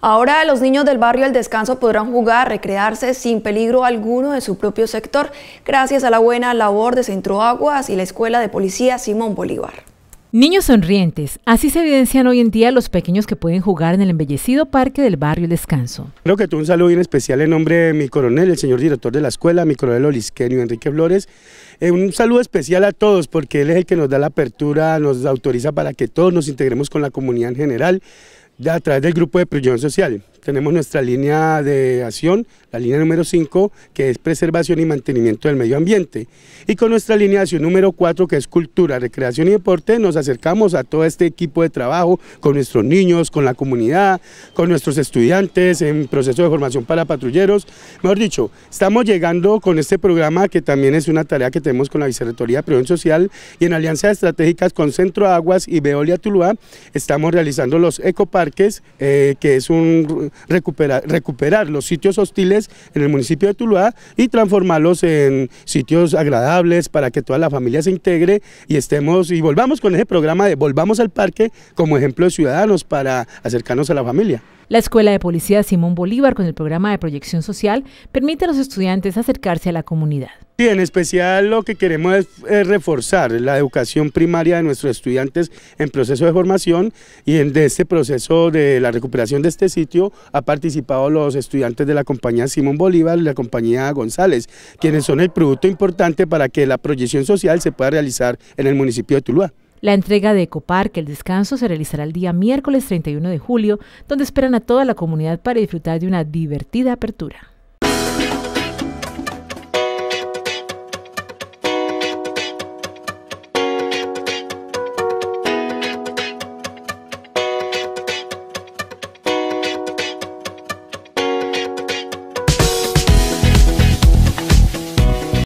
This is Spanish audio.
Ahora los niños del barrio El Descanso podrán jugar, recrearse sin peligro alguno en su propio sector, gracias a la buena labor de Centro Aguas y la Escuela de Policía Simón Bolívar. Niños sonrientes, así se evidencian hoy en día los pequeños que pueden jugar en el embellecido parque del barrio El Descanso. Creo que tuve un saludo bien especial en nombre de mi coronel, el señor director de la escuela, mi coronel Olisquenio Enrique Flores. Eh, un saludo especial a todos porque él es el que nos da la apertura, nos autoriza para que todos nos integremos con la comunidad en general de, a del grupo de prisión social tenemos nuestra línea de acción, la línea número 5, que es preservación y mantenimiento del medio ambiente. Y con nuestra línea de acción número 4, que es cultura, recreación y deporte, nos acercamos a todo este equipo de trabajo con nuestros niños, con la comunidad, con nuestros estudiantes en proceso de formación para patrulleros. Mejor dicho, estamos llegando con este programa que también es una tarea que tenemos con la Vicerrectoría de Prevención Social y en alianzas estratégicas con Centro Aguas y Veolia Tuluá estamos realizando los ecoparques, eh, que es un recuperar, los sitios hostiles en el municipio de Tuluá y transformarlos en sitios agradables para que toda la familia se integre y estemos y volvamos con ese programa de Volvamos al Parque como ejemplo de ciudadanos para acercarnos a la familia. La Escuela de Policía Simón Bolívar con el programa de proyección social permite a los estudiantes acercarse a la comunidad. Sí, en especial lo que queremos es, eh, reforzar la educación primaria de nuestros estudiantes en proceso de formación y en este proceso de la recuperación de este sitio ha participado los estudiantes de la compañía Simón Bolívar y la compañía González, quienes son el producto importante para que la proyección social se pueda realizar en el municipio de Tuluá. La entrega de Ecoparque, el descanso, se realizará el día miércoles 31 de julio, donde esperan a toda la comunidad para disfrutar de una divertida apertura.